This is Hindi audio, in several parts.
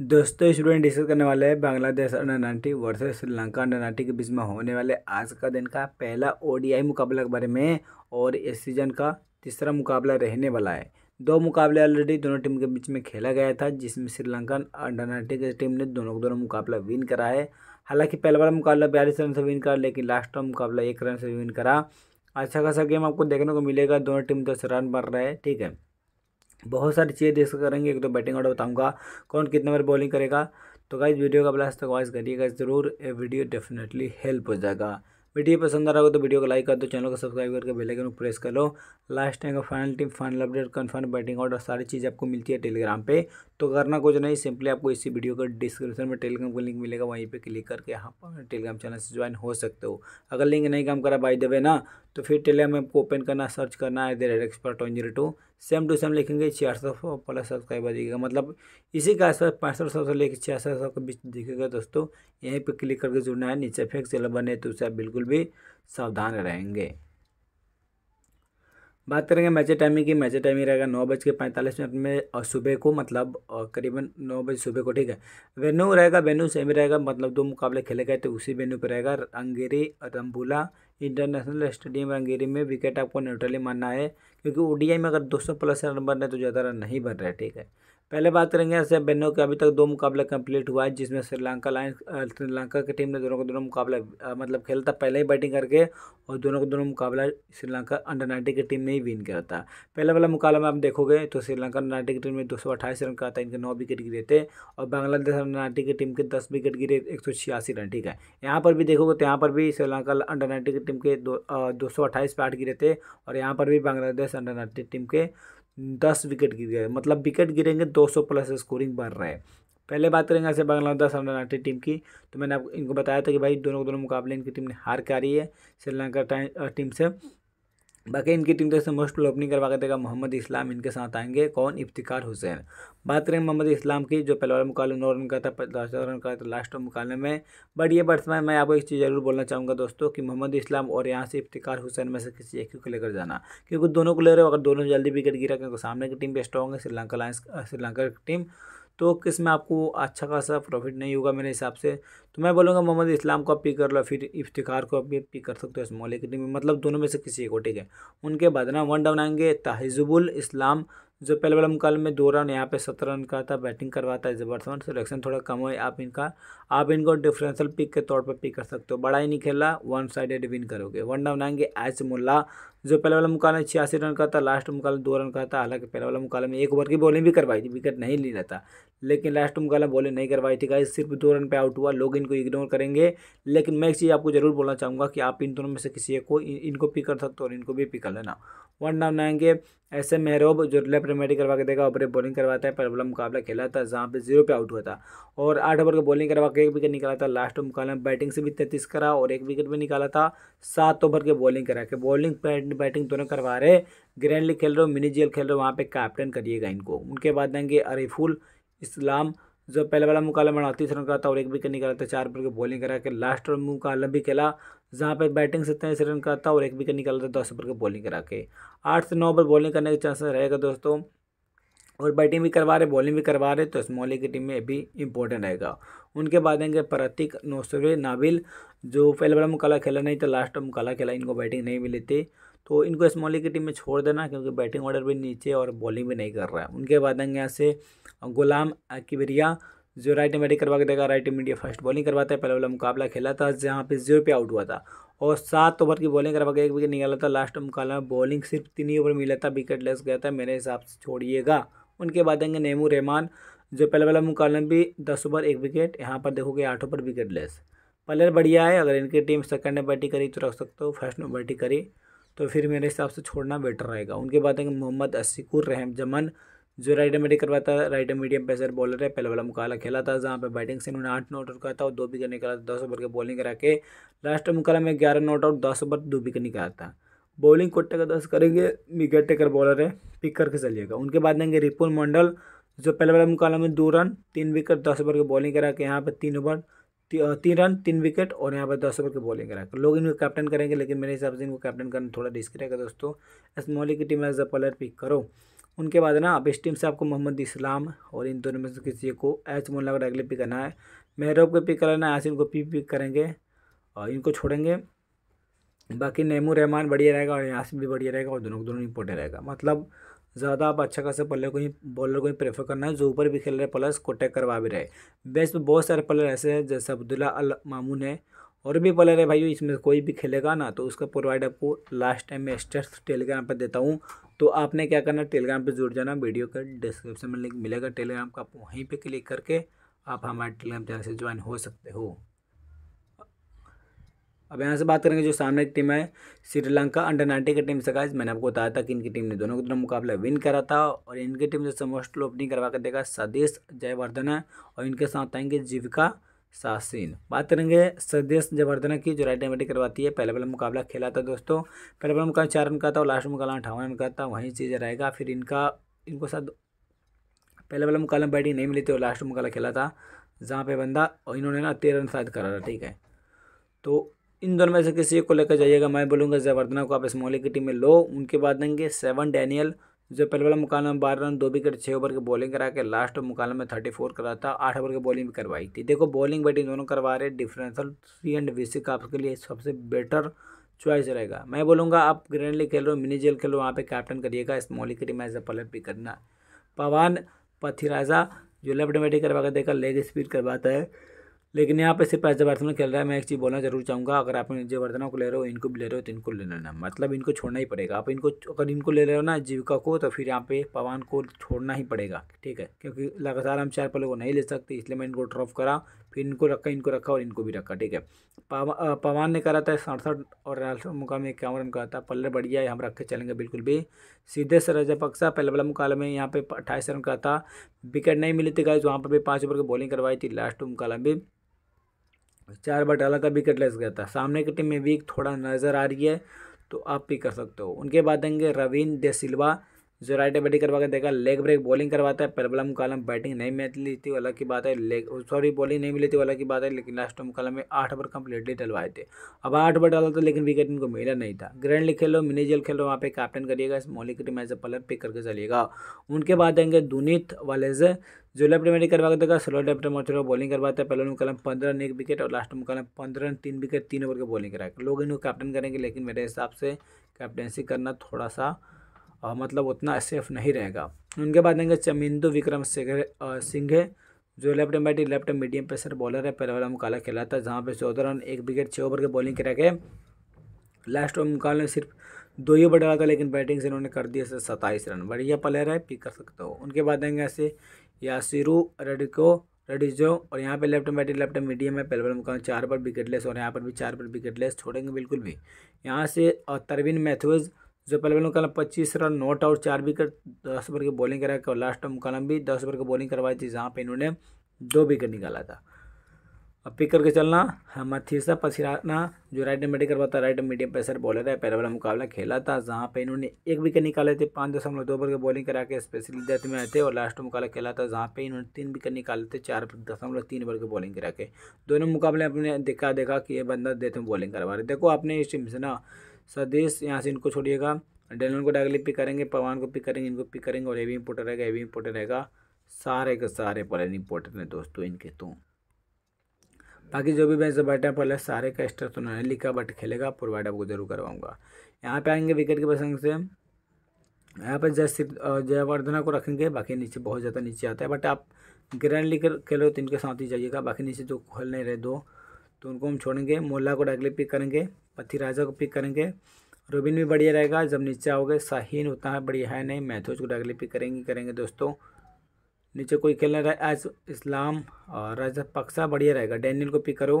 दोस्तों स्टूडेंट डिस्कस करने वाले हैं Bangladesh under nineteen versus Sri Lanka under nineteen के बीच में होने वाले आज का दिन का पहला ओडीआई मुकाबला के बारे में और इस सीजन का तीसरा मुकाबला रहने वाला है दो मुकाबले ऑलरेडी दोनों टीम के बीच में खेला गया था जिसमें श्रीलंका अंडर नाइन्टीन की टीम ने दोनों दोनों मुकाबला विन करा है हालांकि पहला वाला मुकाबला बयालीस रन से विन करा लेकिन लास्ट का मुकाबला एक रन से विन करा अच्छा खासा गेम आपको देखने को मिलेगा दोनों टीम दस रन बढ़ रहे हैं ठीक है बहुत सारी चीज़ें डिस्कस करेंगे एक तो बैटिंग ऑर्डर बताऊंगा कौन कितने बार बॉलिंग करेगा तो गाइज वीडियो का ब्लास्ट तक वॉइस करिएगा ज़रूर ये वीडियो डेफिनेटली हेल्प हो जाएगा वीडियो पसंद आ रहा हो तो वीडियो को लाइक कर दो चैनल को सब्सक्राइब करके बेल आइकन को प्रेस कर लो लास्ट टाइम का final team final update confirm batting order सारी चीज़ आपको मिलती है टेलीग्राम पे तो करना कुछ नहीं सिंपली आपको इसी वीडियो का डिस्क्रिप्शन में टेलीग्राम का लिंक मिलेगा वहीं पे क्लिक करके यहाँ पर टेलीग्राम चैनल से ज्वाइन हो सकते हो अगर लिंक नहीं काम करा बाई दबे ना तो फिर टेलीग्राम में आपको ओपन करना सर्च करना है rate expert one zero two same two same लिखेंगे छियासठ सौ प्लस सब्सक्राइबर दिखेगा मतलब इसी के आसपास पैंसठ सौ से लेकर छियासठ सौ के बीच दिखेगा दोस्तों यहीं पे क्लिक करके जुड़ना है नीचे फेक सेल बने तो उसे बिल्कुल भी सावधान रहेंगे बात करेंगे मैच टाइमिंग की मैच टाइमिंग रहेगा नौ बज के पैंतालीस मिनट में और सुबह को मतलब करीबन नौ बजे सुबह को ठीक है वेन्यू रहेगा वेन्यू सेम रहेगा मतलब दो मुकाबले खेले गए तो उसी वेन्यू पर रहेगा अंगेरी रंबूला इंटरनेशनल स्टेडियम रंगेरी में विकेट आपको न्यूट्रली मानना है क्योंकि ओडीआई में अगर 200 प्लस रन बन रहे तो ज़्यादा रन नहीं बन रहे ठीक है पहले बात करेंगे ऐसे बेनो के अभी तक दो मुकाबला कंप्लीट हुआ है जिसमें श्रीलंका लाइन श्रीलंका की टीम ने दोनों को दोनों मुकाबला मतलब खेला था पहले ही बैटिंग करके और दोनों को दोनों मुकाबला श्रीलंका अंडर नाइन्टीन की टीम ने ही विन किया था पहले वाला मुकाबला में आप देखोगे तो श्रीलंका अंडर नाइन्टीन की टीम ने दो सौ अट्ठाईस रन का था इनके नौ विकेट गिरे थे और बांग्लादेश अंडर नाइन्टीन की टीम के दस विकेट गिरे एक सौ छियासी रन ठीक है यहाँ पर भी देखोगे तो यहाँ पर भी श्रीलंका अंडर नाइन्टीन की टीम के दो सौ अट्ठाईस गिरे थे और यहाँ पर भी बांग्लादेश अंडर नाइन्टीन टीम के दस विकेट गिर गए मतलब विकेट गिरेंगे दो सौ प्लस स्कोरिंग बढ़ रहा है पहले बात करेंगे ऐसे बांग्लादेश शरणार्थी टीम की तो मैंने आपको इनको बताया था कि भाई दोनों दोनों मुकाबले इनकी टीम ने हार के आ रही है श्रीलंका टीम से बाकी इनकी टीम तरफ तो से मोस्ट प्ले ओपनिंग करवा देगा मोहम्मद इस्लाम इनके साथ आएंगे कौन इफ्तिकार हुसैन बात करें मोहम्मद इस्लाम की जो पहले वाला मुकाबले नौ रन का था पचास रन का था लास्ट मुकाबले में बट ये बैट्समैन मैं आपको एक चीज़ ज़रूर बोलना चाहूँगा दोस्तों कि मोहम्मद इस्लाम और यहाँ से इफ्तिकार हुसैन में से किसी एक को लेकर जाना क्योंकि दोनों को ले रहे हो अगर दोनों जल्दी विकेट गिरा क्योंकि सामने की टीम भी स्ट्रॉन्ग है श्रीलंका लाइन्स श्रीलंका की टीम तो किस में आपको अच्छा खासा प्रॉफिट नहीं होगा मेरे हिसाब से तो मैं बोलूँगा मोहम्मद इस्लाम को आप पिक कर लो फिर इफ्तिकार को आप भी पिक कर सकते हो स्मॉल इक्विटी में मतलब दोनों में से किसी को ठीक है उनके बाद ना वन डाउन आएंगे तहजुबुल इस्लाम जो पहले वाला मुकाबले में दो रन यहाँ पे सत्रह रन का था बैटिंग करवाता है जबरदस्त सिलेक्शन तो थोड़ा कम हुआ आप इनका आप इनको डिफरेंशियल पिक के तौर पर पिक कर सकते हो बड़ा ही नहीं खेला वन साइडेड विन करोगे वन डाउन आएंगे एच मुल्ला जो पहले वाला में छियासी रन का था लास्ट मुकाबला दो रन का था हालांकि पहले वाला मुकाल में एक ओवर की बॉलिंग भी करवाई थी विकेट नहीं ली था लेकिन लास्ट मुकाबला बॉलिंग नहीं करवाई थी गाइस सिर्फ दो रन पे आउट हुआ लोग इनको इग्नोर करेंगे लेकिन मैं एक चीज़ आपको जरूर बोलना चाहूँगा कि आप इन दोनों में से किसी एक को इनको पिक कर सकते हो और इनको भी पिक कर लेना वन डाउन आएंगे ऐसे मेहरूब जो लेफ्ट बैटिंग करवा के देगा ओपरे बॉलिंग करवाता है पहला मुकाबला खेला था जहाँ पे जीरो पे आउट हुआ था और आठ ओवर का बॉलिंग करवा के एक विकेट निकाला था लास्ट मुकाबला बैटिंग से भी तैंतीस करा और एक विकेट भी निकाला था सात ओवर के बॉलिंग करा के बॉलिंग बैटिंग दोनों करवा रहे ग्रैंडली खेल रहे हो मिनी जेल खेल रहे हो वहाँ पर कैप्टन करिएगा इनको उनके बाद आएंगे अरिफुल इस्लाम जो पहले वाला मुकाबला में अड़तीस रन का था और एक विकेट निकाला था चार पर की बॉलिंग करा के लास्ट मुकाबला भी खेला जहाँ पर बैटिंग से तेईस रन का था और एक विकेट निकाला था दस ओवर की बॉलिंग करा के आठ से नौ ओवर बॉलिंग करने के चांस रहेगा दोस्तों और बैटिंग भी करवा रहे बॉलिंग भी करवा रहे तो इस स्मॉली की टीम में भी इंपॉर्टेंट रहेगा उनके बाद आएंगे प्रतीक नौसवे नाबिल जो पहले बड़ा मुकाबला खेला नहीं तो लास्ट मुकाबला खेला इनको बैटिंग नहीं मिली थी तो इनको स्मॉली की टीम में छोड़ देना क्योंकि बैटिंग ऑर्डर भी नीचे और बॉलिंग भी नहीं कर रहा है उनके बाद आएंगे यहाँ से गुलाम किबरिया जो राइट बैटिंग करवा के देगा राइट इंडिया फर्स्ट बॉलिंग करवाता है पहला वाला मुकाबला खेला था जहाँ पे जीरो पे आउट हुआ था और सात ओवर की बॉलिंग करवा के एक विकेट निकाला था लास्ट मुकाबला में बॉलिंग सिर्फ तीन ही ओवर मिला था विकेट लेस गया था मेरे हिसाब से छोड़िएगा उनके बाद आएंगे नेमू रहमान जो पहले वाला मुकाबला में भी दस ओवर एक विकेट यहाँ पर देखोगे आठ ओवर विकेट लेस प्लेयर बढ़िया है अगर इनकी टीम सेकंड में बैटिंग करी तो रख सकते हो फर्स्ट में बैटिंग करी तो फिर मेरे हिसाब से छोड़ना बेटर रहेगा उनके बाद है मोहम्मद असिकुर रहम जमन जो राइट मीडियम करवाता है राइट मीडियम पेसर बॉलर है पहला वाला मुकाबला खेला था जहाँ पर बैटिंग से उन्होंने आठ नॉट आउट करा था और दो विकेट निकाला था दस ओवर के बॉलिंग करा के लास्ट मुकाबला में ग्यारह नॉट आउट दस ओवर दो विकेट निकाला था बॉलिंग कोट्टे का दस करेंगे विकेट टेकर बॉलर है पिक करके चलिएगा उनके बाद देंगे रिपुल मंडल जो पहले वाला मुकाबला में दो रन तीन विकेट दस ओवर की बॉलिंग करा के यहाँ पर तीन ओवर तीन रन तीन विकेट और यहाँ पर दस ओवर की बॉलिंग कराकर लोग इनको कैप्टन करेंगे लेकिन मेरे हिसाब से इनको कैप्टन करना थोड़ा रिस्क रहेगा दोस्तों स्मॉली की team as a player pick करो उनके बाद ना अब इस टीम से आपको मोहम्मद इस्लाम और इन दोनों में से किसी को एच मोल्ला को अगले पिक करना है मेहरब को पिक कराना है ऐसे को पी पिक करेंगे और इनको छोड़ेंगे बाकी नेमू रहमान बढ़िया रहेगा और यासिन भी बढ़िया रहेगा और दोनों दोनों इम्पोर्टेंट रहेगा मतलब ज़्यादा आप अच्छा खासा प्लेयर को ही बॉलर को ही प्रेफर करना है जो ऊपर भी खेल रहे प्लस को टैक करवा भी रहे बेस्ट में बहुत सारे प्लेयर ऐसे हैं जैसे अब्दुल्ला अल मामून है और भी प्लेयर है भाई इसमें कोई भी खेलेगा ना तो उसका प्रोवाइड आपको लास्ट टाइम मैं स्टेट टेलीग्राम पर देता हूँ तो आपने क्या करना टेलीग्राम पर जुड़ जाना वीडियो का डिस्क्रिप्शन में लिंक मिलेगा टेलीग्राम का आप वहीं पर क्लिक करके आप हमारे टेलीग्राम चैनल से ज्वाइन हो सकते हो अब यहाँ से बात करेंगे जो सामने की टीम है श्रीलंका अंडर नाइनटीन की टीम से गाइज मैंने आपको बताया था कि इनकी टीम ने दोनों के दोनों मुकाबला विन करा था और इनकी टीम जैसे मोस्ट ओपनिंग करवा कर देगा सदेश जयवर्धन और इनके साथ आएंगे जीविका सासिन बात करेंगे सदेश जयवर्धना की जो राइट एमेटिक करवाती है पहला पहले मुकाबला खेला था दोस्तों पहला पहले मुकाबला चार रन का था और लास्ट मुकाबला अठावन रन का था वहीं चीज़ रहेगा फिर इनका इनको शायद पहले पहले मुकाबला बैटिंग नहीं मिली थी और लास्ट मुकाबला खेला था जहाँ पे बंदा और इन्होंने ना तेरह रन शायद करा था ठीक है तो इन दोनों में से किसी को लेकर जाइएगा मैं बोलूँगा जयवर्धना को आप इस मोहल्ले की टीम में लो उनके बाद देंगे सेवन डैनियल जो पहले वाला मुकाबला में बारह रन दो विकेट छः ओवर की बॉलिंग करा के लास्ट मुकाबला में थर्टी फोर करा था आठ ओवर की बॉलिंग भी करवाई थी देखो बॉलिंग बैटिंग दोनों करवा रहे डिफरेंशियल थ्री एंड का आपके लिए सबसे बेटर चॉइस रहेगा मैं बोलूँगा आप ग्रैंड लीग खेल रहे हो मिनी जेल खेल हो वहाँ पर कैप्टन करिएगा इस की टीम एज ए पलट भी करना पवान पथिराजा जो लेफ्ट बैटिंग करवा कर देखा लेग स्पीड करवाता है लेकिन यहाँ पे सिर्फ एज खेल रहा है मैं एक चीज़ बोलना जरूर चाहूँगा अगर आप जो को ले रहे हो इनको भी ले रहे हो तो इनको ले लेना मतलब इनको छोड़ना ही पड़ेगा आप इनको अगर इनको ले रहे हो ना जीविका को तो फिर यहाँ पे पवान को छोड़ना ही पड़ेगा ठीक है क्योंकि लगातार हम चार पलों को नहीं ले सकते इसलिए मैं इनको ड्रॉप करा फिर इनको रखा इनको रखा और इनको भी रखा ठीक है पवान ने करा था सड़सठ और मुकाम इक्यावन रन करा था पल्ले बढ़िया है हम रखे चलेंगे बिल्कुल भी सीधे से पक्सा पहले वाला मुकाबले में यहाँ पे अट्ठाईस रन का था विकेट नहीं मिली थी गाइज वहाँ पर भी पाँच ओवर की बॉलिंग करवाई थी लास्ट मुकाबला में चार बटाला का विकेट लेस गया था सामने की टीम में वीक थोड़ा नज़र आ रही है तो आप भी कर सकते हो उनके बाद आएंगे रवीन दे सिल्वा जो राइट बैटिंग करवा के देखा लेग ब्रेक बॉलिंग करवाता है प्रबलम कालम बैटिंग नहीं मिलती थी अलग की बात है लेग सॉरी बॉलिंग नहीं मिली थी अलग की बात है लेकिन लास्ट टाइम कालम में आठ ओवर कंप्लीटली डलवाए थे अब आठ ओवर डाला था लेकिन विकेट इनको मिला नहीं था ग्रैंड लीग खेलो जेल खेलो वहाँ पे कैप्टन करिएगा इस मौलिक team as a player pick करके चलिएगा उनके बाद आएंगे दुनित वालेज जो लेफ्ट बैटिंग करवा के देखा स्लो लेफ्ट मोचर बॉलिंग करवाता है पहले मुकालम पंद्रह एक विकेट और लास्ट मुकालम पंद्रह तीन विकेट तीन ओवर के बॉलिंग कराएगा लोग इनको कैप्टन करेंगे लेकिन मेरे हिसाब से कैप्टनसी करना थोड़ा सा मतलब उतना सेफ नहीं रहेगा उनके बाद आएंगे चमिंदू विक्रम सिंह है जो left hand batting left medium pacer bowler है पहले वाला मुकाला खेला था जहाँ पे चौदह रन एक विकेट छः ओवर के बॉलिंग करा के लास्ट ओवर मुकाल ने सिर्फ दो ही ओवर डाला था लेकिन बैटिंग से इन्होंने कर दिया सत्ताईस रन बढ़िया प्लेयर है पिक कर सकते हो उनके बाद आएंगे ऐसे यासिरू रेडिको रेडिजो और यहाँ पे लेफ्ट बैटिंग लेफ्ट मीडियम है पहले बॉल मुकाम चार पर विकेटलेस और यहाँ पर भी चार पर विकेटलेस छोड़ेंगे बिल्कुल भी यहाँ से तरवीन मैथ्यूज़ इससे पहले भी कल पच्चीस रन नॉट आउट चार विकेट दस ओवर की बॉलिंग करा लास्ट में कलम भी दस ओवर की बॉलिंग करवाई थी जहाँ पे इन्होंने दो विकेट निकाला था अब पिक करके चलना मथीसा पसीराना जो राइट मीडियम करवाता राइट मीडियम पेसर बॉलर है पहले वाला मुकाबला खेला था जहाँ पे इन्होंने एक विकेट निकाले थे पाँच दशमलव दो ओवर के बॉलिंग करा के स्पेशली डेथ में आए थे और लास्ट मुकाबला खेला था जहाँ पे इन्होंने तीन विकेट निकाले थे चार दशमलव तीन ओवर के बॉलिंग करा के दोनों मुकाबले अपने देखा देखा कि ये बंदा डेथ में बॉलिंग करवा रहे देखो आपने इस टीम से ना सदेश यहाँ से इनको छोड़िएगा डेनन को डायरेक्टली पिक करेंगे पवान को पिक करेंगे इनको पिक करेंगे और ये भी इम्पोर्टेंट रहेगा ये भी इम्पोर्टेंट रहेगा सारे के सारे पलन इम्पोर्टेंट है दोस्तों इनके तो बाकी जो भी मैच बैठे हैं पहले सारे का एक्स्ट्रा तो उन्होंने लिखा बट खेलेगा प्रोवाइड आपको जरूर करवाऊंगा यहाँ पे आएंगे विकेट के प्रसंग से यहाँ पर जय सिद्ध जयवर्धना को रखेंगे बाकी नीचे बहुत ज़्यादा नीचे आता है बट आप ग्रैंड लेकर खेलो तो इनके साथ ही जाइएगा बाकी नीचे जो खोल नहीं रहे दो तो उनको हम छोड़ेंगे मोहल्ला को डायरेक्टली पिक करेंगे राजा को पिक करेंगे रोबिन भी बढ़िया रहेगा जब नीचे आओगे शाहीन उतना बढ़िया है नहीं मैथोज को डायरेक्टली पिक करेंगे करेंगे दोस्तों नीचे कोई खेलना रहा आज इस्लाम और राजा पक्सा बढ़िया रहेगा डैनियल को पिक करो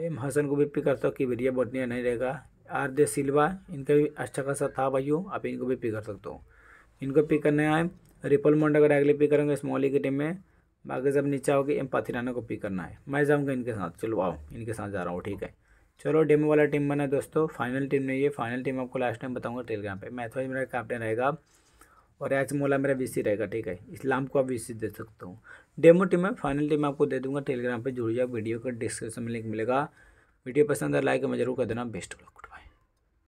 एम हसन को भी पिक कर सकते हो कि बढ़िया बोटनिया नहीं रहेगा आर दे सिल्वा इनका भी अच्छा खासा था भाइयों आप इनको भी पिक कर सकते हो इनको पिक करने आए रिपल मोंडा को डायरेक्टली पिक करेंगे स्मॉली की टीम में बाकी जब नीचे आओगे एम पाथिराना को पिक करना है मैं जाऊँगा इनके साथ चलो आओ इनके साथ जा रहा हूँ ठीक है चलो डेमो वाला टीम बना दोस्तों फाइनल टीम नहीं है फाइनल टीम आपको लास्ट टाइम बताऊंगा टेलीग्राम पे मैथवाइज तो मेरा कैप्टन रहेगा और एच मोला मेरा वीसी रहेगा ठीक है इस्लाम को आप वीसी दे सकते हो डेमो टीम है फाइनल टीम आपको दे दूंगा टेलीग्राम पर जुड़ जाओ वीडियो का डिस्क्रिप्शन में लिंक मिलेगा वीडियो पसंद है लाइक में जरूर कर देना बेस्ट लक